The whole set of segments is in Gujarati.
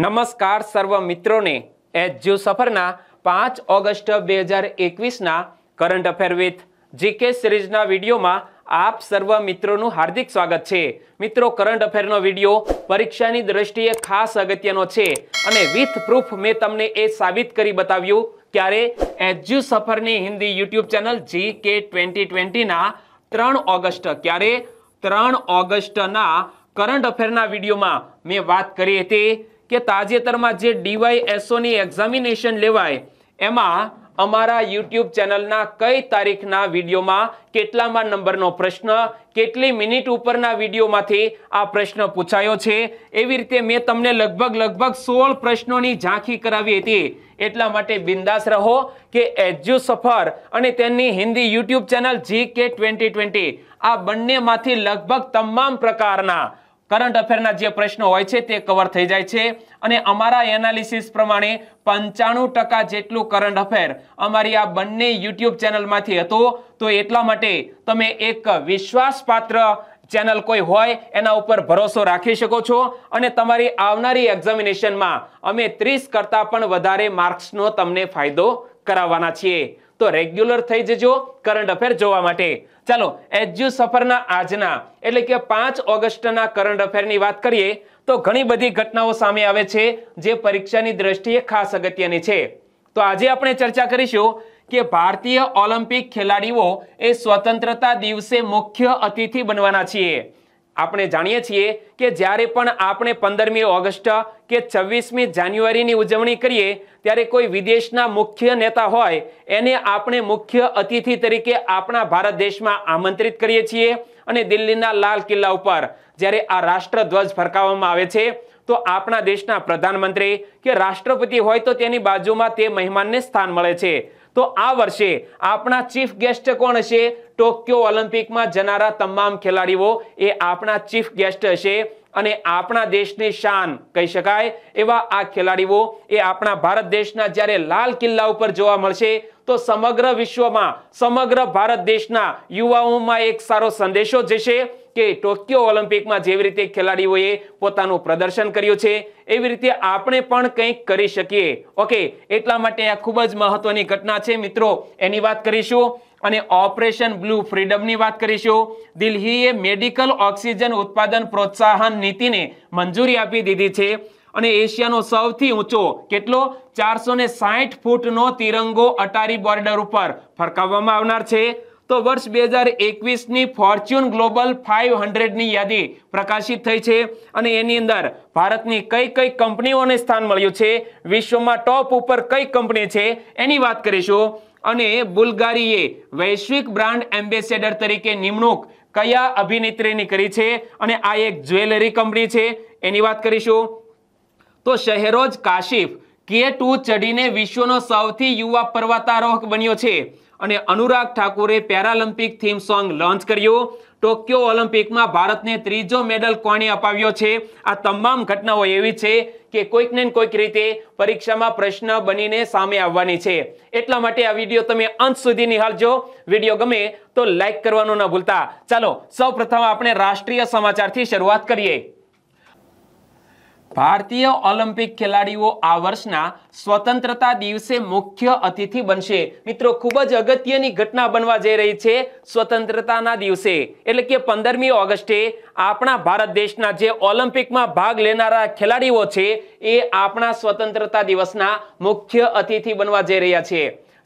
નમસ્કાર સર્વ મિત્રોને એજ્યુ સફરના પાંચ ઓગસ્ટ બે હજાર એકવીસના કરંટ અફેર વિથ જીકે સિરીઝના વિડીયોમાં આપ સર્વ મિત્રોનું હાર્દિક સ્વાગત છે મિત્રો કરંટ અફેરનો વિડીયો પરીક્ષાની દ્રષ્ટિએ ખાસ અગત્યનો છે અને વિથ પ્રૂફ મેં તમને એ સાબિત કરી બતાવ્યું ત્યારે એજ્યુ સફરની Hindi YouTube channel G K twenty ટ્વેન્ટીના ત્રણ ઓગસ્ટ ક્યારે ત્રણ ઓગસ્ટના કરંટ અફેરના વિડીયોમાં મેં વાત કરી હતી કે તાજેતરમાં જે ડીવાયએસઓની એક્ઝામિનેશન લેવાય એમાં અમારા યુટ્યુબ ચેનલના કઈ તારીખના વિડીયોમાં કેટલામાં નંબરનો પ્રશ્ન કેટલી મિનિટ ઉપરના વિડીયોમાંથી આ પ્રશ્ન પૂછાયો છે એવી રીતે મેં તમને લગભગ લગભગ સોળ પ્રશ્નોની ઝાંખી કરાવી હતી એટલા માટે બિંદાસ રહો કે એજ્યુ સફર અને તેમની Hindi YouTube channel G K twenty twenty આ બંનેમાંથી લગભગ તમામ પ્રકારના કરંટ અફેરના જે પ્રશ્નો હોય છે તે કવર થઈ જાય છે અને અમારા એનાલિસિસ પ્રમાણે પંચાણું ટકા જેટલું કરંટ અફેર અમારી આ બંને યુટ્યુબ ચેનલમાંથી હતો તો એટલા માટે તમે એક વિશ્વાસપાત્ર ચેનલ કોઈ હોય એના ઉપર ભરોસો રાખી શકો છો અને તમારી આવનારી એક્ઝામિનેશનમાં અમે ત્રીસ કરતાં પણ વધારે માર્ક્સનો તમને ફાયદો કરાવવાના છીએ તો રેગ્યુલર થઈ જજો કરંટ અફેર જોવા માટે ચાલો એજ્યુ સફરના આજના એટલે કે પાંચ ઓગસ્ટના કરંટ અફેરની વાત કરીએ તો ઘણી બધી ઘટનાઓ સામે આવે છે જે પરીક્ષાની દ્રષ્ટિએ ખાસ અગત્યની છે તો આજે આપણે ચર્ચા કરીશું કે ભારતીય ઓલિમ્પિક ખેલાડીઓ એ સ્વતંત્રતા દિવસે મુખ્ય અતિથિ બનવાના છીએ આપણે જાણીએ છીએ કે જ્યારે પણ આપણે પંદરમી ઓગસ્ટ કે છવ્વીસમી જાન્યુઆરીની ઉજવણી કરીએ ત્યારે કોઈ વિદેશના મુખ્ય નેતા હોય એને આપણે મુખ્ય અતિથિ તરીકે આપણા ભારત દેશમાં આમંત્રિત કરીએ છીએ અને દિલ્હીના લાલ કિલ્લા ઉપર જ્યારે આ રાષ્ટ્રધ્વજ ફરકાવવામાં આવે છે તો આપણા દેશના પ્રધાનમંત્રી કે રાષ્ટ્રપતિ હોય તો તેની બાજુમાં તે મહેમાનને સ્થાન મળે છે તો આ વર્ષે આપણા ચીફ ગેસ્ટ કોણ હશે ટોક્યો ઓલિમ્પિકમાં જનારા તમામ ખેલાડીઓ એ આપણા ચીફ ગેસ્ટ હશે અને આપણા દેશની શાન કહી શકાય એવા આ ખેલાડીઓ એ આપણા ભારત દેશના જ્યારે લાલ કિલ્લા ઉપર જોવા મળશે તો સમગ્ર વિશ્વમાં સમગ્ર ભારત દેશના યુવાઓમાં એક સારો સંદેશો જશે કે ટોક્યો ઓલિમ્પિકમાં જેવી રીતે ખેલાડીઓએ પોતાનું પ્રદર્શન કર્યું છે એવી રીતે આપણે પણ કંઈક કરી શકીએ ઓકે એટલા માટે આ ખૂબ જ મહત્વની ઘટના છે મિત્રો એની વાત કરીશું અને ઓપરેશન બ્લુ ફ્રીડમની વાત કરીશું દિલ્હીએ મેડિકલ ઓક્સિજન ઉત્પાદન પ્રોત્સાહન નીતિને મંજૂરી આપી દીધી છે અને એશિયાનો સૌથી ઊંચો કેટલો ચારસો ફૂટનો તિરંગો અટારી બોર્ડર ઉપર ફરકાવવામાં આવનાર છે તો વર્ષ બે હજાર એકવીસની ફોર્ચ્યુન ગ્લોબલ ફાઇવ હંડ્રેડની યાદી પ્રકાશિત થઈ છે અને એની અંદર ભારતની કઈ કઈ કંપનીઓને સ્થાન મળ્યું છે વિશ્વમાં ટોપ ઉપર કઈ કંપની છે એની વાત કરીશું અને બુલગારીએ વૈશ્વિક બ્રાન્ડ એમ્બેસેડર તરીકે નિમણૂક કયા અભિનેત્રીની કરી છે અને આ એક જ્વેલરી કંપની છે એની વાત કરીશું તો શહેરોજ કાશિફ કે ટુ ચડીને વિશ્વનો સૌથી યુવા પર્વતારોહક બન્યો છે અને અનુરાગ ઠાકુરે પેરાલિમ્પિક થીમ સોંગ લોન્ચ કર્યું ટોક્યો ઓલિમ્પિકમાં ભારતને ત્રીજો મેડલ કોણે અપાવ્યો છે આ તમામ ઘટનાઓ એવી છે કે કોઈકને કોઈક રીતે પરીક્ષામાં પ્રશ્ન બનીને સામે આવવાની છે એટલા માટે આ વિડીયો તમે અંત સુધી નિહાળજો વિડીયો ગમે તો લાઇક કરવાનું ન ભૂલતા ચાલો સૌપ્રથમ આપણે રાષ્ટ્રીય સમાચારથી શરૂઆત કરીએ ભારતીય ઓલિમ્પિક ખેલાડીઓ આ વર્ષના સ્વતંત્રતા દિવસે મુખ્ય અતિથિ બનશે મિત્રો ખૂબ જ અગત્યની ઘટના બનવા જઈ રહી છે સ્વતંત્રતાના દિવસે એટલે કે પંદરમી ઓગસ્ટે આપણા ભારત દેશના જે ઓલિમ્પિકમાં ભાગ લેનારા ખેલાડીઓ છે એ આપણા સ્વતંત્રતા દિવસના મુખ્ય અતિથિ બનવા જઈ રહ્યા છે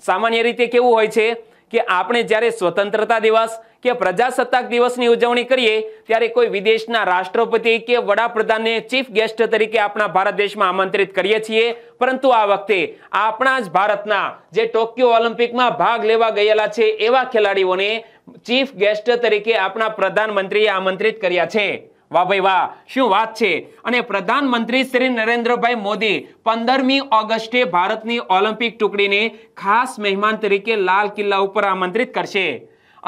સામાન્ય રીતે કેવું હોય છે કે આપણે જ્યારે સ્વતંત્રતા દિવસ કે પ્રજાસત્તાક દિવસની ઉજવણી કરીએ ત્યારે કોઈ વિદેશના રાષ્ટ્રપતિ કે વડાપ્રધાનને ચીફ ગેસ્ટ તરીકે આપણા ભારત દેશમાં આમંત્રિત કરીએ છીએ પરંતુ આ વખતે આપણા જ ભારતના જે ટોક્યો ઓલિમ્પિકમાં ભાગ લેવા ગયેલા છે એવા ખેલાડીઓને ચીફ ગેસ્ટ તરીકે આપણા પ્રધાનમંત્રીએ આમંત્રિત કર્યા છે વાહ ભાઈ વાહ શું વાત છે અને પ્રધાનમંત્રી શ્રી નરેન્દ્રભાઈ મોદી પંદરમી ઓગસ્ટે ભારતની ઓલિમ્પિક ટુકડીને ખાસ મહેમાન તરીકે લાલ કિલ્લા ઉપર આમંત્રિત કરશે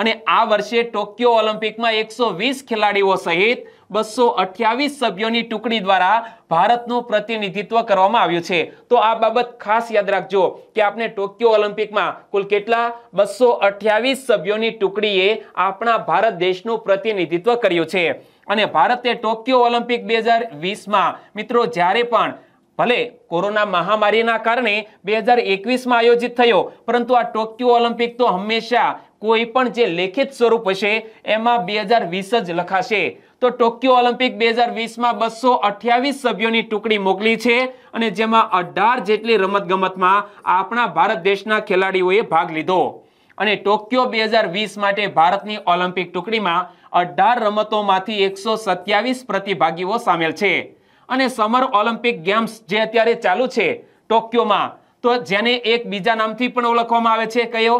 અને આ વર્ષે ટોક્યો ઓલિમ્પિકમાં એકસો વીસ ખેલાડીઓ સહિત બસો અઠ્યાવીસ સભ્યોની ટુકડી દ્વારા ભારતનું પ્રતિનિધિત્વ કરવામાં આવ્યું છે તો આ બાબત ખાસ યાદ રાખજો કે આપણે ટોક્યો ઓલિમ્પિકમાં કુલ કેટલા બસો અઠ્યાવીસ સભ્યોની ટુકડીએ આપણા ભારત દેશનું પ્રતિનિધિત્વ કર્યું છે અને ભારતે ટોક્યો ઓલિમ્પિક બે હજાર વીસમાં મિત્રો જ્યારે પણ ભલે કોરોના મહામારીના કારણે બે હજાર એકવીસમાં આયોજિત થયો પરંતુ આ ટોક્યો ઓલિમ્પિક તો હંમેશા કોઈ પણ જે લેખિત સ્વરૂપ હશે એમાં બે હજાર વીસ જ લખાશે તો ટોક્યો ઓલિમ્પિક બે હજાર વીસમાં બસો અઠ્યાવીસ સભ્યોની ટુકડી મોકલી છે અને જેમાં અઢાર જેટલી રમતગમતમાં આપણા ભારત દેશના ખેલાડીઓએ ભાગ લીધો અને ટોક્યો બે હજાર વીસ માટે ભારતની ઓલિમ્પિક ટુકડીમાં અઢાર રમતોમાંથી એકસો સત્યાવીસ પ્રતિભાગીઓ સામેલ છે અને સમર ઓલિમ્પિક ગેમ્સ જે અત્યારે ચાલુ છે ટોક્યોમાં તો જેને એક બીજા નામથી પણ ઓળખવામાં આવે છે કયો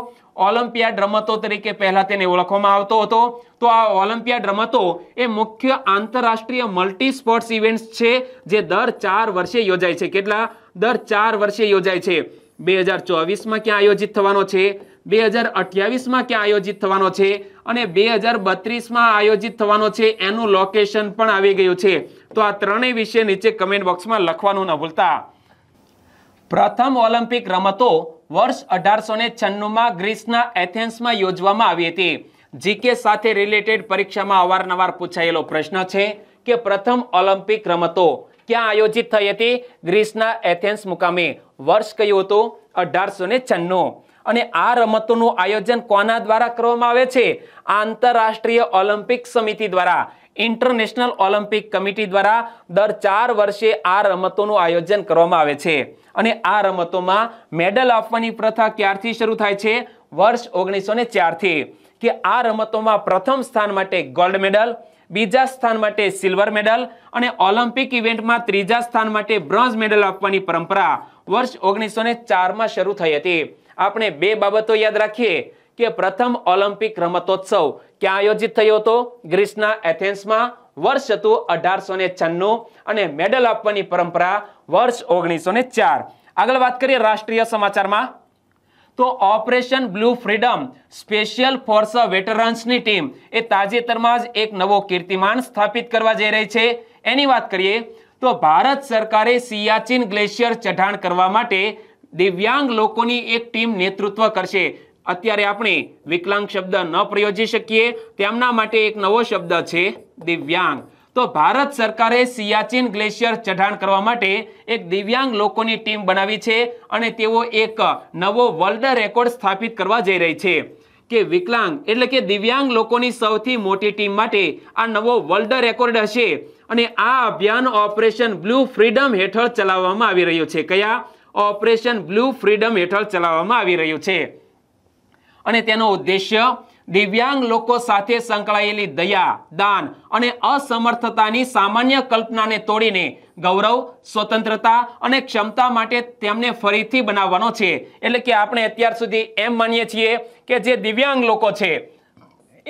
ઓલિમ્પિયાડ રમતો તરીકે પહેલા તેને ઓળખવામાં આવતો હતો તો આ ઓલિમ્પિયાડ રમતો એ મુખ્ય આંતરરાષ્ટ્રીય મલ્ટી સ્પોર્ટ્સ ઇવેન્ટ્સ છે જે દર ચાર વર્ષે યોજાય છે કેટલા દર ચાર વર્ષે યોજાય છે બે હજાર ચોવીસમાં ક્યાં આયોજિત થવાનો છે બે હજાર અઠ્યાવીસમાં ક્યાં આયોજિત થવાનો છે અને બે હજાર બત્રીસમાં આયોજિત થવાનો છે એનું લોકેશન પણ આવી ગયું છે તો આ ત્રણેય વિશે નીચે કમેન્ટ બોક્સમાં લખવાનું ન ભૂલતા પ્રથમ ઓલિમ્પિક રમતો વર્ષ અઢારસો ને છન્નુંમાં ગ્રીસના એથેન્સમાં યોજવામાં આવી હતી જીકે સાથે રિલેટેડ પરીક્ષામાં અવારનવાર પૂછાયેલો પ્રશ્ન છે કે પ્રથમ ઓલિમ્પિક રમતો ક્યાં આયોજિત થઈ હતી ગ્રીસના એથેન્સ મુકામે વર્ષ કયું હતું અઢારસો ને છન્નું અને આ રમતોનું આયોજન કોના દ્વારા કરવામાં આવે છે આંતરરાષ્ટ્રીય ઓલિમ્પિક સમિતિ દ્વારા ઇન્ટરનેશનલ ઓલિમ્પિક કમિટી દ્વારા દર ચાર વર્ષે આ રમતોનું આયોજન કરવામાં આવે છે અને આ રમતોમાં મેડલ આપવાની પ્રથા ક્યારથી શરૂ થાય છે વર્ષ ઓગણીસો ચારથી કે આ રમતોમાં પ્રથમ સ્થાન માટે ગોલ્ડ મેડલ બીજા સ્થાન માટે સિલ્વર મેડલ અને ઓલિમ્પિક ઇવેન્ટમાં ત્રીજા સ્થાન માટે બ્રોન્ઝ મેડલ આપવાની પરંપરા વર્ષ ઓગણીસો ને ચારમાં શરૂ થઈ હતી આપણે બે બાબતો યાદ રાખીએ કે પ્રથમ ઓલિમ્પિક રમતોત્સવ ક્યાં આયોજિત થયો હતો ગ્રીસના એથેન્સમાં વર્ષ હતું અઢારસો ને છન્નું અને મેડલ આપવાની પરંપરા વર્ષ ઓગણીસો ને ચાર આગળ વાત કરીએ રાષ્ટ્રીય સમાચારમાં તો operation blue freedom special force વેટરન્સની ટીમ એ તાજેતરમાં જ એક નવો કીર્તિમાન સ્થાપિત કરવા જઈ રહી છે એની વાત કરીએ તો ભારત સરકારે સિયાચીન ગ્લેશિયર ચઢાણ કરવા માટે દિવ્યાંગ લોકોની એક ટીમ નેતૃત્વ કરશે અત્યારે આપણે વિકલાંગ શબ્દ ન પ્રયોજી શકીએ તેમના માટે એક નવો શબ્દ છે દિવ્યાંગ તો ભારત સરકારે સિયાચીન ગ્લેશિયર ચઢાણ કરવા માટે એક દિવ્યાંગ લોકોની ટીમ બનાવી છે અને તેઓ એક નવો વર્લ્ડ રેકોર્ડ સ્થાપિત કરવા જઈ રહી છે કે વિકલાંગ એટલે કે દિવ્યાંગ લોકોની સૌથી મોટી ટીમ માટે આ નવો વર્લ્ડ રેકોર્ડ હશે અને આ અભિયાન ઓપરેશન બ્લુ ફ્રીડમ હેઠળ ચલાવવામાં આવી રહ્યું છે કયા ઓપરેશન બ્લુ ફ્રીડમ હેઠળ ચલાવવામાં આવી રહ્યું છે અને તેનો ઉદ્દેશ્ય દિવ્યાંગ લોકો સાથે સંકળાયેલી દયા દાન અને અસમર્થતાની સામાન્ય કલ્પનાને તોડીને ગૌરવ સ્વતંત્રતા અને ક્ષમતા માટે તેમને ફરીથી બનાવવાનો છે એટલે કે આપણે અત્યાર સુધી એમ માનીએ છીએ કે જે દિવ્યાંગ લોકો છે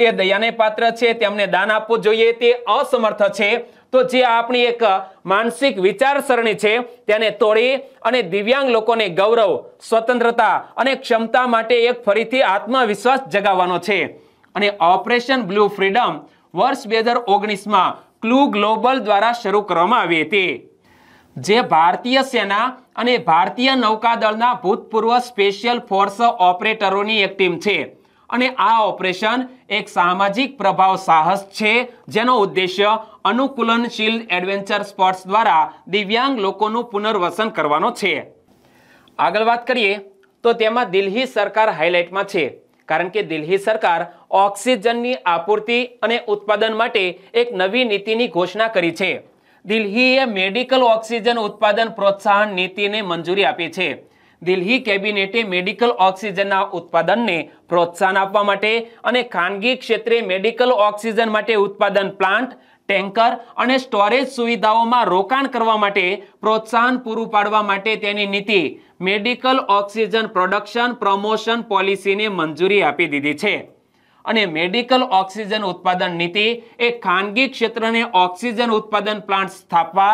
એ દયાને પાત્ર છે તેમને દાન આપવું જોઈએ તે અસમર્થ છે તો જે આપણી એક માનસિક વિચારસરણી છે તેને તોડી અને દિવ્યાંગ લોકોને ગૌરવ સ્વતંત્રતા અને ક્ષમતા માટે એક ફરીથી આત્મવિશ્વાસ જગાવવાનો છે અને ઓપરેશન બ્લુ ફ્રીડમ વર્ષ બે હજાર ઓગણીસમાં ક્લુ ગ્લોબલ દ્વારા શરૂ કરવામાં આવી હતી જે ભારતીય સેના અને ભારતીય નૌકાદળના ભૂતપૂર્વ સ્પેશિયલ ફોર્સ ઓપરેટરોની એક ટીમ છે અને આ ઓપરેશન એક સામાજિક પ્રભાવ સાહસ છે જેનો ઉદ્દેશ્ય અનુકૂલનશીલ એડવેન્ચર સ્પોર્ટ્સ દ્વારા દિવ્યાંગ લોકોનું પુનર્વસન કરવાનો છે આગળ વાત કરીએ તો તેમાં દિલ્હી સરકાર હાઇલાઇટમાં છે કારણ કે દિલ્હી સરકાર ઓક્સિજનની આપૂર્તિ અને ઉત્પાદન માટે એક નવી નીતિની ઘોષણા કરી છે દિલ્હીએ મેડિકલ ઓક્સિજન ઉત્પાદન પ્રોત્સાહન નીતિને મંજૂરી આપી છે દિલ્હી કેબિનેટે મેડિકલ ઓક્સિજનના ઉત્પાદનને પ્રોત્સાહન આપવા માટે અને ખાનગી ક્ષેત્રે મેડિકલ ઓક્સિજન માટે ઉત્પાદન પ્લાન્ટ ટેન્કર અને સ્ટોરેજ સુવિધાઓમાં રોકાણ કરવા માટે પ્રોત્સાહન પૂરું પાડવા માટે તેની નીતિ મેડિકલ ઓક્સિજન પ્રોડક્શન પ્રમોશન પોલિસીને મંજૂરી આપી દીધી છે અને મેડિકલ ઓક્સિજન ઉત્પાદન નીતિ એ ખાનગી ક્ષેત્રને ઓક્સિજન ઉત્પાદન પ્લાન્ટ સ્થાપવા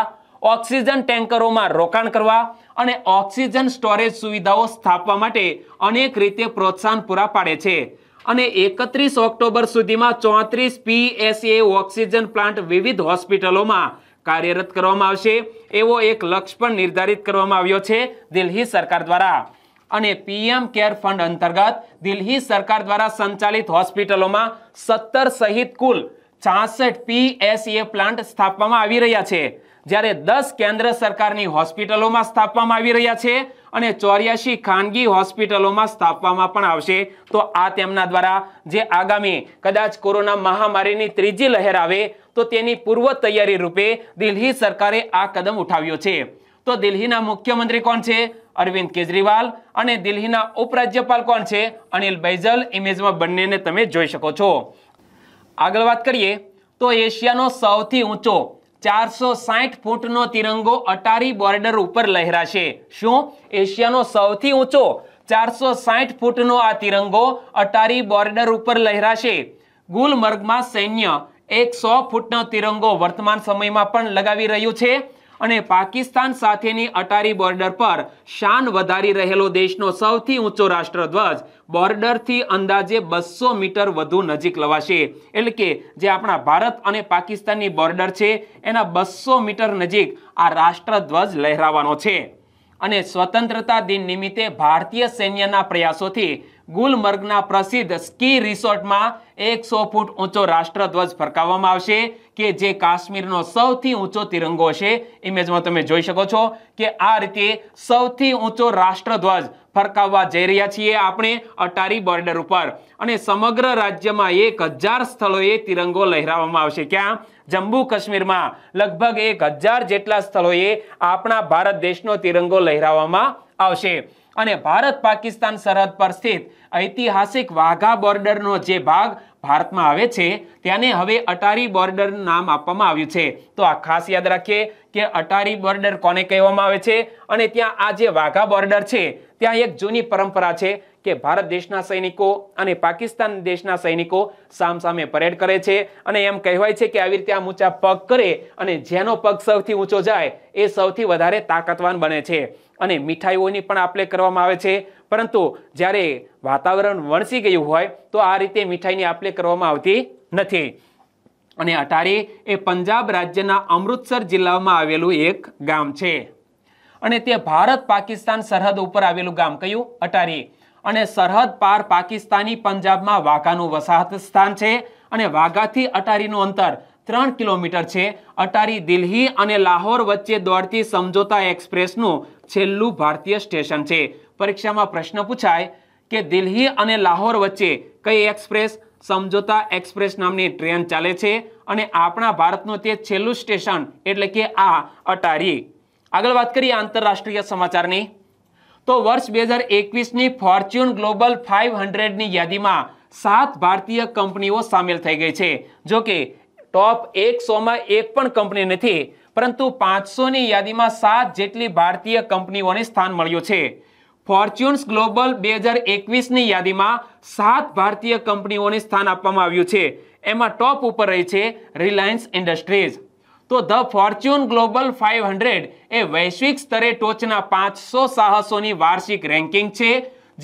ઓક્સિજન ટેન્કરોમાં રોકાણ કરવા અને ઓક્સિજન સ્ટોરેજ સુવિધાઓ સ્થાપવા માટે અનેક રીતે પ્રોત્સાહન પૂરા પાડે છે અને એકત્રીસ ઓક્ટોબર સુધીમાં ચોત્રીસ પીએસએ ઓક્સિજન પ્લાન્ટ વિવિધ હોસ્પિટલોમાં કાર્યરત કરવામાં આવશે એવો એક લક્ષ્ય પણ નિર્ધારિત કરવામાં આવ્યો છે દિલ્હી સરકાર દ્વારા અને પીએમ કેર ફંડ અંતર્ગત દિલ્હી સરકાર દ્વારા સંચાલિત હોસ્પિટલોમાં સત્તર સહિત કુલ છાસઠ પીએસએ પ્લાન્ટ સ્થાપવામાં આવી રહ્યા છે જ્યારે દસ કેન્દ્ર સરકારની હોસ્પિટલોમાં સ્થાપવામાં આવી રહ્યા છે અને ચોર્યાસી ખાનગી હોસ્પિટલોમાં સ્થાપવામાં પણ આવશે તો આ તેમના દ્વારા જે આગામી કદાચ કોરોના મહામારીની ત્રીજી લહેર આવે તો તેની પૂર્વ તૈયારી રૂપે દિલ્હી સરકારે આ કદમ ઉઠાવ્યો છે તો દિલ્હીના મુખ્યમંત્રી કોણ છે અરવિંદ કેજરીવાલ અને દિલ્હીના ઉપરાજ્યપાલ કોણ છે અનિલ બૈજલ ઇમેજમાં બંનેને તમે જોઈ શકો છો આગળ વાત કરીએ તો એશિયાનો સૌથી ઊંચો ચારસો સાઠ ફૂટનો તિરંગો અટારી બોર્ડર ઉપર લહેરાશે શું એશિયાનો સૌથી ઊંચો ચારસો સાઠ ફૂટનો આ તિરંગો અટારી બોર્ડર ઉપર લહેરાશે ગુલમર્ગમાં સૈન્ય એકસો ફૂટનો તિરંગો વર્તમાન સમયમાં પણ લગાવી રહ્યું છે અને પાકિસ્તાન સાથેની અટારી બોર્ડર પર શાન વધારી રહેલો દેશનો સૌથી ઊંચો રાષ્ટ્રધ્વજ બોર્ડરથી અંદાજે બસો મીટર વધુ નજીક લવાશે એટલે કે જે આપણા ભારત અને પાકિસ્તાનની બોર્ડર છે એના બસો મીટર નજીક આ રાષ્ટ્રધ્વજ લહેરાવાનો છે અને સ્વતંત્રતા દિન નિમિત્તે ભારતીય સૈન્યના પ્રયાસોથી ગુલમર્ગના પ્રસિદ્ધ સ્કી રિસોર્ટમાં એકસો ફૂટ ઊંચો રાષ્ટ્રધ્વજ ફરકાવવામાં આવશે કે જે કાશ્મીરનો સૌથી ઊંચો તિરંગો છે ઇમેજમાં તમે જોઈ શકો છો કે આ રીતે સૌથી ઊંચો રાષ્ટ્રધ્વજ ફરકાવવા જઈ રહ્યા છીએ આપણે અટારી બોર્ડર ઉપર અને સમગ્ર રાજ્યમાં એક હજાર સ્થળોએ તિરંગો લહેરાવવામાં આવશે ક્યાં જમ્મુ કાશ્મીરમાં લગભગ એક હજાર જેટલા સ્થળોએ આપણા ભારત દેશનો તિરંગો લહેરાવવામાં આવશે અને ભારત પાકિસ્તાન સરહદ પર સ્થિત ઐતિહાસિક વાઘા બોર્ડરનો જે ભાગ ભારતમાં આવે છે ત્યાંને હવે અટારી બોર્ડર નામ આપવામાં આવ્યું છે તો આ ખાસ યાદ રાખીએ કે અટારી બોર્ડર કોને કહેવામાં આવે છે અને ત્યાં આ જે વાઘા બોર્ડર છે ત્યાં એક જૂની પરંપરા છે કે ભારત દેશના સૈનિકો અને પાકિસ્તાન દેશના સૈનિકો સામસામે પરેડ કરે છે અને એમ કહેવાય છે કે આવી રીતે આમ ઊંચા પગ કરે અને જેનો પગ સૌથી ઊંચો જાય એ સૌથી વધારે તાકાતવાન બને છે અને મીઠાઈઓની પણ આપલે કરવામાં આવે છે પરંતુ જ્યારે વાતાવરણ વણસી ગયું હોય તો આ રીતે મીઠાઈની આપલે કરવામાં આવતી નથી અને અટારી એ પંજાબ રાજ્યના અમૃતસર જિલ્લામાં આવેલું એક ગામ છે અને તે ભારત પાકિસ્તાન સરહદ ઉપર આવેલું ગામ કયું અટારી અને સરહદ પાર પાકિસ્તાની પંજાબમાં વાઘાનું વસાહત સ્થાન છે અને વાઘાથી અટારીનું અંતર ત્રણ કિલોમીટર છે અટારી દિલ્હી અને લાહોર વચ્ચે દોડતી સમજોતા એક્સપ્રેસનું છેલ્લું ભારતીય સ્ટેશન છે પરીક્ષામાં પ્રશ્ન પૂછાય કે દિલ્હી અને લાહોર વચ્ચે કઈ એક્સપ્રેસ સમજોતા એક્સપ્રેસ નામની ટ્રેન ચાલે છે અને આપણા ભારતનું તે છેલ્લું સ્ટેશન એટલે કે આ અટારી આગળ વાત કરીએ આંતરરાષ્ટ્રીય સમાચારની તો વર્ષ બે હજાર એકવીસની ફોર્ચ્યુન ગ્લોબલ ફાઇવ હંડ્રેડની યાદીમાં સાત ભારતીય કંપનીઓ સામેલ થઈ ગઈ છે જોકે કે ટોપ એકસોમાં એક પણ કંપની નથી પરંતુ પાંચસોની યાદીમાં સાત જેટલી ભારતીય કંપનીઓને સ્થાન મળ્યું છે ફોર્ચ્યુન્સ ગ્લોબલ બે હજાર એકવીસની યાદીમાં સાત ભારતીય કંપનીઓને સ્થાન આપવામાં આવ્યું છે એમાં ટોપ ઉપર રહી છે રિલાયન્સ ઇન્ડસ્ટ્રીઝ તો the fortune global five hundred એ વૈશ્વિક સ્તરે ટોચના પાંચસો સાહસોની વાર્ષિક રેન્કિંગ છે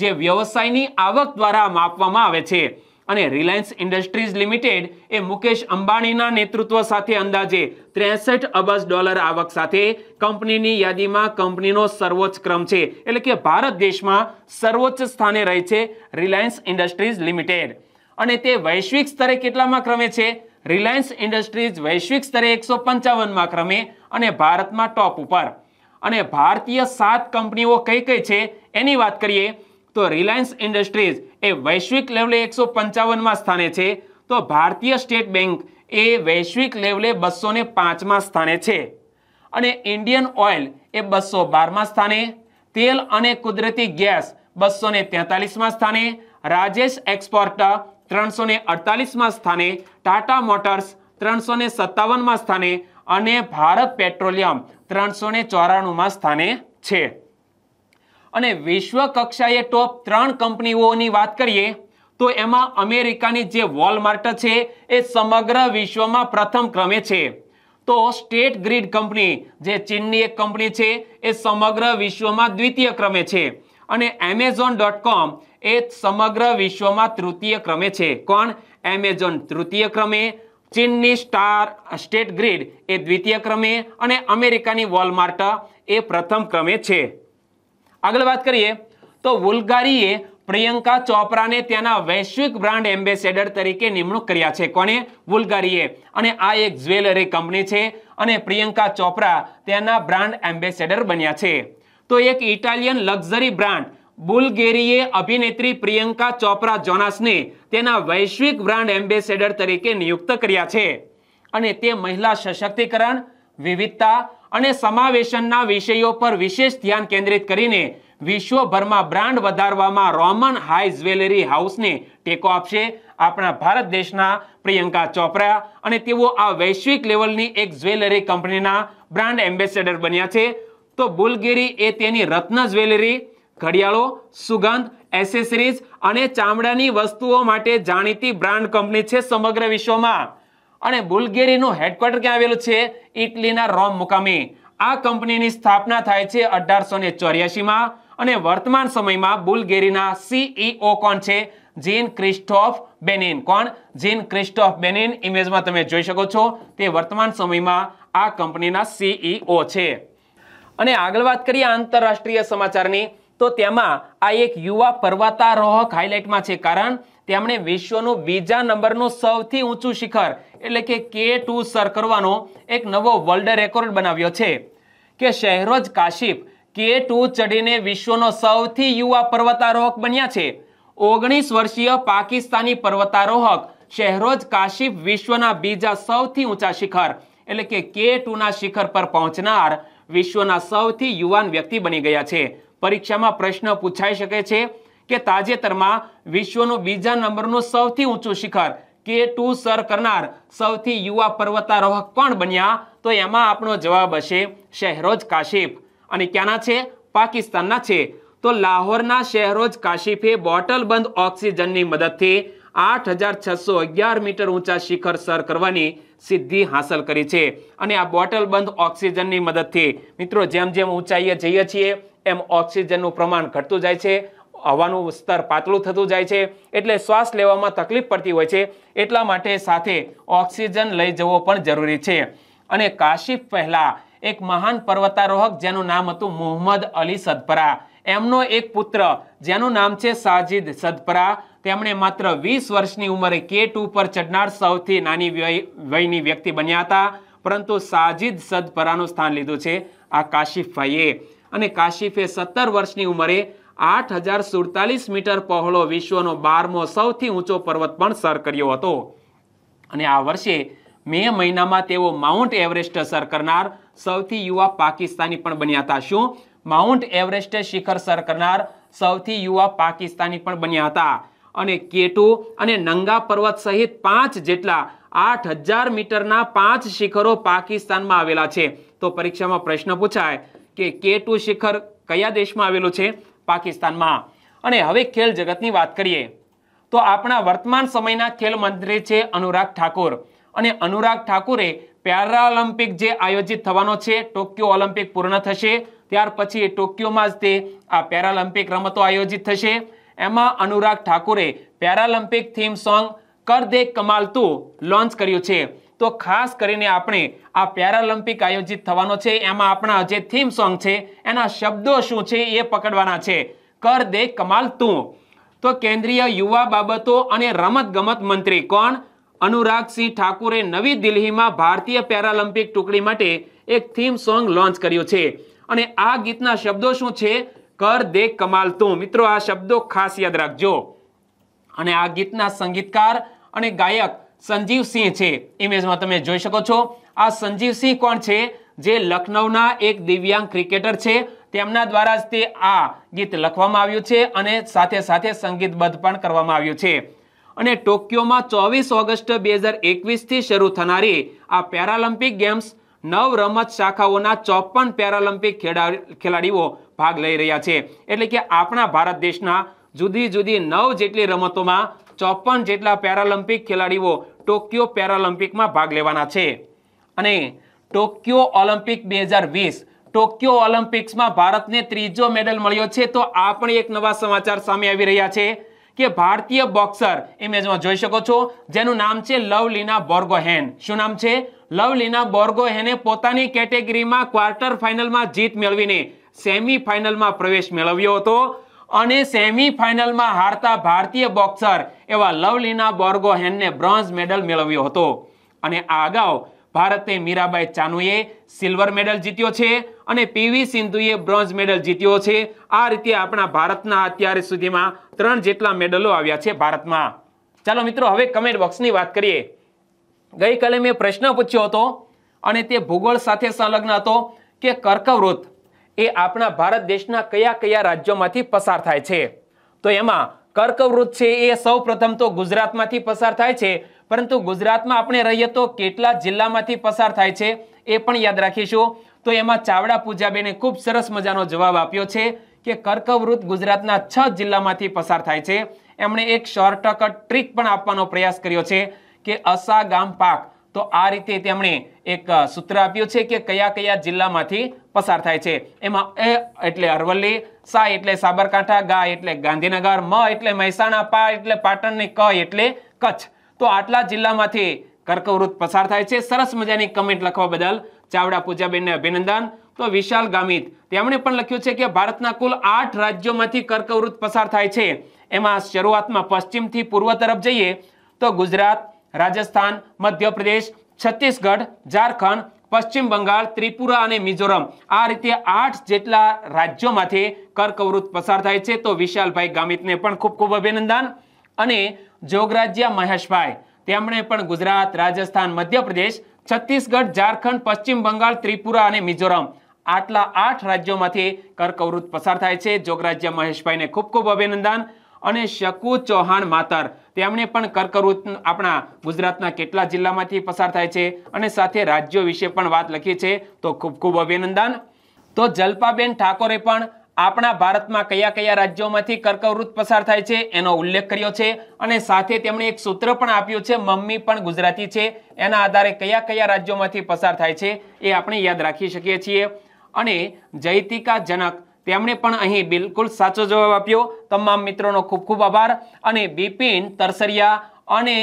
જે વ્યવસાયની આવક દ્વારા માપવામાં આવે છે અને રિલાયન્સ ઇન્ડસ્ટ્રીઝ લિમિટેડ એ મુકેશ અંબાણીના નેતૃત્વ સાથે અંદાજે ત્રેસઠ અબજ ડોલર આવક સાથે કંપનીની યાદીમાં કંપનીનો સર્વોચ્ચ ક્રમ છે એટલે કે ભારત દેશમાં સર્વોચ્ચ સ્થાને રહે છે રિલાયન્સ ઇન્ડસ્ટ્રીઝ લિમિટેડ અને તે વૈશ્વિક સ્તરે કેટલામાં ક્રમે છે રિલાયન્સ ઇન્ડસ્ટ્રીઝ વૈશ્વિક સ્તરે એકસો પંચાવનમાં ક્રમે અને ભારતમાં ટોપ ઉપર અને ભારતીય સાત કંપનીઓ કઈ કઈ છે એની વાત કરીએ તો રિલાયન્સ ઇન્ડસ્ટ્રીઝ એ વૈશ્વિક લેવલે એકસો પંચાવનમાં સ્થાને છે તો ભારતીય સ્ટેટ બેંક એ વૈશ્વિક લેવલે બસો ને પાંચમાં સ્થાને છે અને ઇન્ડિયન ઓઇલ એ બસો બારમાં સ્થાને તેલ અને કુદરતી ગેસ બસો ને તેતાલીસમાં સ્થાને રાજેશ એક્સપોર્ટ ત્રણસો ને અડતાલીસમાં સ્થાને ટાટા મોટર્સ ત્રણસો ને સત્તાવનમાં સ્થાને અને ભારત પેટ્રોલિયમ ત્રણસો ને ચોરાણુંમાં સ્થાને છે અને વિશ્વ કક્ષાએ ટોપ ત્રણ કંપનીઓની વાત કરીએ તો એમાં અમેરિકાની જે વોલમાર્ટ છે એ સમગ્ર વિશ્વમાં પ્રથમ ક્રમે છે તો સ્ટેટ ગ્રીડ કંપની જે ચીનની એક કંપની છે એ સમગ્ર વિશ્વમાં દ્વિતીય ક્રમે છે અને એમેઝોન ડોટ કોમ એ સમગ્ર વિશ્વમાં તૃતીય ક્રમે છે કોણ એમેઝોન તૃતીય ક્રમે ચીનની સ્ટાર સ્ટેટ ગ્રીડ એ દ્વિતીય ક્રમે અને અમેરિકાની વોલમાર્ટ એ પ્રથમ ક્રમે છે આગળ વાત કરીએ તો વુલગારીએ પ્રિયંકા ચોપરાને ત્યાંના વૈશ્વિક બ્રાન્ડ એમ્બેસેડર તરીકે નિમણૂક કર્યા છે કોને વુલગારીએ અને આ એક જ્વેલરી કંપની છે અને પ્રિયંકા ચોપરા ત્યાંના બ્રાન્ડ એમ્બેસેડર બન્યા છે તો એક ઇટાલિયન લક્ઝરી બ્રાન્ડ બુલગેરીએ અભિનેત્રી પ્રિયંકા ચોપરા જોનાસને તેના વૈશ્વિક બ્રાન્ડ એમ્બેસેડર તરીકે નિયુક્ત કર્યા છે અને તે મહિલા સશક્તિકરણ વિવિધતા અને સમાવેશનના વિષયો પર વિશેષ ધ્યાન કેન્દ્રિત કરીને વિશ્વભરમાં બ્રાન્ડ વધારવામાં રોમન હાઈ જ્વેલરી હાઉસને ટેકો આપશે આપણા ભારત દેશના પ્રિયંકા ચોપરા અને તેઓ આ વૈશ્વિક લેવલની એક જ્વેલરી કંપનીના બ્રાન્ડ એમ્બેસેડર બન્યા છે તો બુલગેરી એ તેની રત્ન જ્વેલરી ઘડિયાળો સુગંધ એસેસરીઝ અને ચામડાની વસ્તુઓ માટે જાણીતી બ્રાન્ડ કંપની છે સમગ્ર વિશ્વમાં અને બુલગેરીનું હેડક્વાર્ટર ક્યાં આવેલું છે ઇટલીના રોમ મુકામે આ કંપનીની સ્થાપના થાય છે અઢારસો ને ચોર્યાસીમાં અને વર્તમાન સમયમાં બુલગેરીના સીઈઓ e કોણ છે જીન ક્રિસ્ટોફ બેનિન કોણ જીન ક્રિસ્ટોફ બેનિન ઇમેજમાં તમે જોઈ શકો છો તે વર્તમાન સમયમાં આ કંપનીના સીઈઓ e છે અને આગળ વાત કરીએ આંતરરાષ્ટ્રીય સમાચારની તો તેમાં આ એક યુવા પર્વતારોહક હાઇલાઇટમાં છે કારણ તેમણે વિશ્વનું બીજા નંબરનું સૌથી ઊંચું શિખર એટલે કે કે ટુ સર કરવાનો એક નવો વર્લ્ડ રેકોર્ડ બનાવ્યો છે કે શહેરોજ કાશિપ કે ટુ ચઢીને વિશ્વનો સૌથી યુવા પર્વતારોહક બન્યા છે ઓગણીસ વર્ષીય પાકિસ્તાની પર્વતારોહક શહેરોજ કાશીફ વિશ્વના બીજા સૌથી ઊંચા શિખર એટલે કે કે ટુના શિખર પર પહોંચનાર વિશ્વના સૌથી યુવાન વ્યક્તિ બની ગયા છે પરીક્ષામાં પ્રશ્ન પૂછાઈ શકે છે કે તાજેતરમાં વિશ્વનું બીજા નંબરનું સૌથી ઊંચું શિખર કે ટુ સર કરનાર સૌથી યુવા પર્વતારોહક કોણ બન્યા તો એમાં આપણો જવાબ હશે શહેરોજ કાશીફ અને ક્યાંના છે પાકિસ્તાનના છે તો લાહોરના શહેરોજ કાશીફે બોટલ બંધ ઓક્સિજનની મદદથી આઠ હજાર છસો અગિયાર મીટર ઊંચા શિખર સર કરવાની સિદ્ધિ હાંસલ કરી છે અને આ બોટલ બંધ ઓક્સિજનની મદદથી મિત્રો જેમ જેમ ઊંચાઈએ જઈએ છીએ એમ ઓક્સિજનનું પ્રમાણ ઘટતું જાય છે હવાનું સ્તર પાતળું થતું જાય છે એટલે શ્વાસ લેવામાં તકલીફ પડતી હોય છે એટલા માટે સાથે ઓક્સિજન લઈ જવો પણ જરૂરી છે અને કાશીફ પહેલાં એક મહાન પર્વતારોહક જેનું નામ હતું મોહમ્મદ અલી સદપરા એમનો એક પુત્ર જેનું નામ છે સાજિદ સદપરા તેમણે માત્ર વીસ વર્ષની ઉંમરે કે ટુ પર ચડનાર સૌથી નાની વયની વ્યક્તિ બન્યા હતા પરંતુ સાજિદ સદપરાનું સ્થાન લીધું છે આ કાશિફભાઈએ અને કાશિફે સત્તર વર્ષની ઉંમરે આઠ હજાર સુડતાલીસ મીટર પહોળો વિશ્વનો બારમો સૌથી ઊંચો પર્વત પણ સર કર્યો હતો અને આ વર્ષે મે મહિનામાં તેઓ માઉન્ટ એવરેસ્ટ સર કરનાર સૌથી યુવા પાકિસ્તાની પણ બન્યા હતા શું માઉન્ટ એવરેસ્ટ શિખર સર કરનાર સૌથી યુવા પાકિસ્તાની પણ બન્યા હતા અને કેટુ અને નંગા પર્વત સહિત પાંચ જેટલા આઠ હજાર મીટરના પાંચ શિખરો પાકિસ્તાનમાં આવેલા છે તો પરીક્ષામાં પ્રશ્ન પૂછાય કે કેટુ શિખર કયા દેશમાં આવેલું છે પાકિસ્તાનમાં અને હવે ખેલ જગતની વાત કરીએ તો આપણા વર્તમાન સમયના ખેલ મંત્રી છે અનુરાગ ઠાકુર અને અનુરાગ ઠાકોરે પેરાલિમ્પિક જે આયોજિત થવાનો છે ટોક્યો ઓલિમ્પિક પૂર્ણ થશે ત્યાર પછી ટોક્યોમાં જ તે આ પેરાલિમ્પિક રમતો આયોજિત થશે એમાં અનુરાગ ઠાકુરે પેરાલિમ્પિક થીમ સોંગ કર દે કમાલ તું લોન્ચ કર્યું છે તો ખાસ કરીને આપણે આ પેરાલિમ્પિક આયોજિત થવાનો છે એમાં આપણા જે થીમ સોંગ છે એના શબ્દો શું છે એ પકડવાના છે કર દે કમાલ તું તો કેન્દ્રીય યુવા બાબતો અને રમત ગમત મંત્રી કોણ અનુરાગસિંહ ઠાકુરે નવી દિલ્હીમાં ભારતીય પેરાલિમ્પિક ટુકડી માટે એક થીમ સોંગ લોન્ચ કર્યું છે અને આ ગીતના શબ્દો શું છે કર દે કમાલ તું મિત્રો આ શબ્દો ખાસ યાદ રાખજો અને આ ગીતના સંગીતકાર અને ગાયક સંજીવ સિંહ છે ઇમેજમાં તમે જોઈ શકો છો આ સંજીવ સિંહ કોણ છે જે લખનૌના એક દિવ્યાંગ ક્રિકેટર છે તેમના દ્વારા જ તે આ ગીત લખવામાં આવ્યું છે અને સાથે સાથે સંગીતબદ્ધ પણ કરવામાં આવ્યું છે અને ટોક્યોમાં ચોવીસ ઓગસ્ટ બે હજાર એકવીસથી શરૂ થનારી આ પેરાલિમ્પિક ગેમ્સ નવ રમત શાખાઓના ચોપન પેરાલિમ્પિક ખેલાડીઓ ભાગ લઈ રહ્યા છે એટલે કે આપણા ભારત દેશના જુદી જુદી નવ જેટલી રમતોમાં ચોપન જેટલા પેરાલિમ્પિક ખેલાડીઓ ટોક્યો પેરાલિમ્પિકમાં ભાગ લેવાના છે અને ટોક્યો ઓલિમ્પિક બે હજાર વીસ ટોક્યો ઓલિમ્પિક્સમાં ભારતને ત્રીજો મેડલ મળ્યો છે તો આ પણ એક નવા સમાચાર સામે આવી રહ્યા છે કે ભારતીય બોક્સર ઇમેજમાં જોઈ શકો છો જેનું નામ છે લવલીના બોર્ગોહેન શું નામ છે લવલીના બોર્ગોહેને પોતાની કેટેગરીમાં ક્વાર્ટર ફાઇનલમાં જીત મેળવીને સેમી ફાઇનલમાં પ્રવેશ મેળવ્યો હતો અને સેમીફાઇનલમાં હારતા ભારતીય બોક્સર એવા લવલીના બોર્ગોહેનને બ્રોન્ઝ મેડલ મેળવ્યો હતો અને આ અગાઉ ભારતે મીરાબાઈ ચાનુએ સિલ્વર મેડલ જીત્યો છે અને પીવી સિંધુએ બ્રોન્ઝ મેડલ જીત્યો છે આ રીતે આપણા ભારતના અત્યારે સુધીમાં ત્રણ જેટલા મેડલો આવ્યા છે ભારતમાં ચાલો મિત્રો હવે કમેન્ટ બોક્સની વાત કરીએ ગઈકાલે મેં પ્રશ્ન પૂછ્યો હતો અને તે ભૂગોળ સાથે સંલગ્ન હતો કે કર્કવૃત એ આપણા ભારત દેશના કયા કયા રાજ્યોમાંથી પસાર થાય છે તો એમાં કર્કવૃત છે એ સૌ પ્રથમ તો ગુજરાતમાંથી પસાર થાય છે પરંતુ ગુજરાતમાં આપણે રહીએ તો કેટલા જિલ્લામાંથી પસાર થાય છે એ પણ યાદ રાખીશું તો એમાં ચાવડા પૂજાબેને ખૂબ સરસ મજાનો જવાબ આપ્યો છે કે કર્કવૃત ગુજરાતના છ જિલ્લામાંથી પસાર થાય છે એમણે એક શોર્ટકટ ટ્રીક પણ આપવાનો પ્રયાસ કર્યો છે કે અસા ગામ પાક તો આ રીતે તેમણે એક સૂત્ર આપ્યું છે કે કયા કયા જિલ્લામાંથી પસાર થાય છે એમાં એ એટલે અરવલ્લી સા એટલે સાબરકાંઠા ગા એટલે ગાંધીનગર મ એટલે મહેસાણા પા એટલે પાટણ ને ક એટલે કચ્છ તો આટલા જિલ્લામાંથી કર્કવૃત પસાર થાય છે સરસ મજાની કમેન્ટ લખવા બદલ ચાવડા પૂજાબેનને અભિનંદન તો વિશાલ ગામિત તેમણે પણ લખ્યું છે કે ભારતના કુલ આઠ રાજ્યોમાંથી કર્કવૃત પસાર થાય છે એમાં શરૂઆતમાં પશ્ચિમથી પૂર્વ તરફ જઈએ તો ગુજરાત રાજસ્થાન મધ્યપ્રદેશ છત્તીસગઢ ઝારખંડ પશ્ચિમ બંગાળ ત્રિપુરા અને મિઝોરમ આ રીતે આઠ જેટલા રાજ્યોમાંથી કરકવૃત પસાર થાય છે તો વિશાલભાઈ ગામિતને પણ ખૂબ ખૂબ અભિનંદન અને જોગરાજ્યા મહેશભાઈ તેમણે પણ ગુજરાત રાજસ્થાન મધ્યપ્રદેશ છત્તીસગઢ ઝારખંડ પશ્ચિમ બંગાળ ત્રિપુરા અને મિઝોરમ આટલા આઠ રાજ્યોમાંથી કરકવૃત પસાર થાય છે જોગરાજ્ય મહેશભાઈને ખૂબ ખૂબ અભિનંદન અને શકુ ચૌહાણ માતર તેમણે પણ કર્કવૃત આપણા ગુજરાતના કેટલા જિલ્લામાંથી પસાર થાય છે અને સાથે રાજ્યો વિશે પણ વાત લખી છે તો ખૂબ ખૂબ અભિનંદન તો જલ્પાબેન ઠાકોરે પણ આપણા ભારતમાં કયા કયા રાજ્યોમાંથી કર્કવૃત પસાર થાય છે એનો ઉલ્લેખ કર્યો છે અને સાથે તેમણે એક સૂત્ર પણ આપ્યું છે મમ્મી પણ ગુજરાતી છે એના આધારે કયા કયા રાજ્યોમાંથી પસાર થાય છે એ આપણે યાદ રાખી શકીએ છીએ અને જયતિકા જનક તેમણે પણ અહીં બિલકુલ સાચો જવાબ આપ્યો તમામ મિત્રોનો ખૂબ ખૂબ આભાર અને બિપિન તરસરિયા અને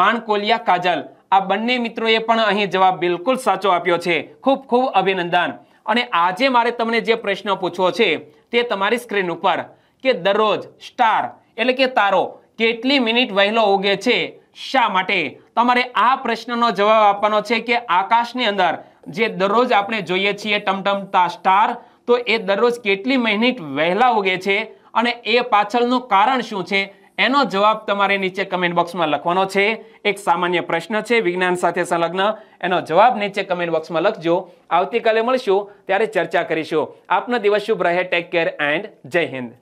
માણકોલિયા કાજલ આ બંને મિત્રોએ પણ અહીં જવાબ બિલકુલ સાચો આપ્યો છે ખૂબ ખૂબ અભિનંદન અને આજે મારે તમને જે પ્રશ્ન પૂછવો છે તે તમારી સ્ક્રીન ઉપર કે દરરોજ સ્ટાર એટલે કે તારો કેટલી મિનિટ વહેલો ઉગે છે શા માટે તમારે આ પ્રશ્નનો જવાબ આપવાનો છે કે આકાશની અંદર જે દરરોજ આપણે જોઈએ છીએ ટમટમતા સ્ટાર તો એ દરરોજ કેટલી મિનિટ વહેલા ઉગે છે અને એ પાછળનું કારણ શું છે એનો જવાબ તમારે નીચે કમેન્ટ બોક્સમાં લખવાનો છે એક સામાન્ય પ્રશ્ન છે વિજ્ઞાન સાથે સંલગ્ન એનો જવાબ નીચે કમેન્ટ બોક્સમાં લખજો આવતીકાલે મળશું ત્યારે ચર્ચા કરીશું આપનો દિવસ શુભ રહે ટેક કેર એન્ડ જય હિન્દ